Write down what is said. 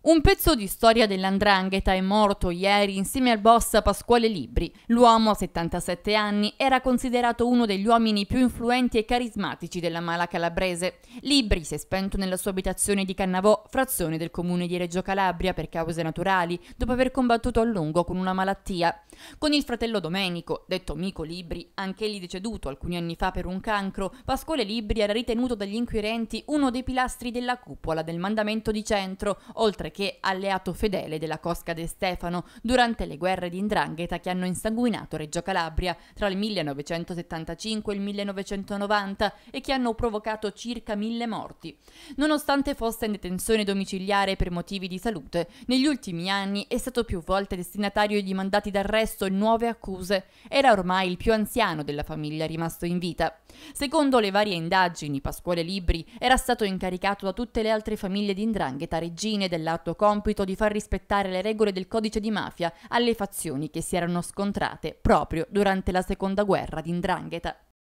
Un pezzo di storia dell'andrangheta è morto ieri insieme al boss Pasquale Libri. L'uomo, a 77 anni, era considerato uno degli uomini più influenti e carismatici della mala calabrese. Libri si è spento nella sua abitazione di Cannavò, frazione del comune di Reggio Calabria, per cause naturali, dopo aver combattuto a lungo con una malattia. Con il fratello Domenico, detto Mico Libri, anch'egli deceduto alcuni anni fa per un cancro, Pasquale Libri era ritenuto dagli inquirenti uno dei pilastri della cupola del mandamento di centro, oltre sempre che alleato fedele della Cosca De Stefano durante le guerre di Indrangheta che hanno insanguinato Reggio Calabria tra il 1975 e il 1990 e che hanno provocato circa mille morti. Nonostante fosse in detenzione domiciliare per motivi di salute, negli ultimi anni è stato più volte destinatario di mandati d'arresto e nuove accuse. Era ormai il più anziano della famiglia rimasto in vita. Secondo le varie indagini, Pasquale Libri era stato incaricato da tutte le altre famiglie di Indrangheta, regine della dato compito di far rispettare le regole del codice di mafia alle fazioni che si erano scontrate proprio durante la seconda guerra di Ndrangheta.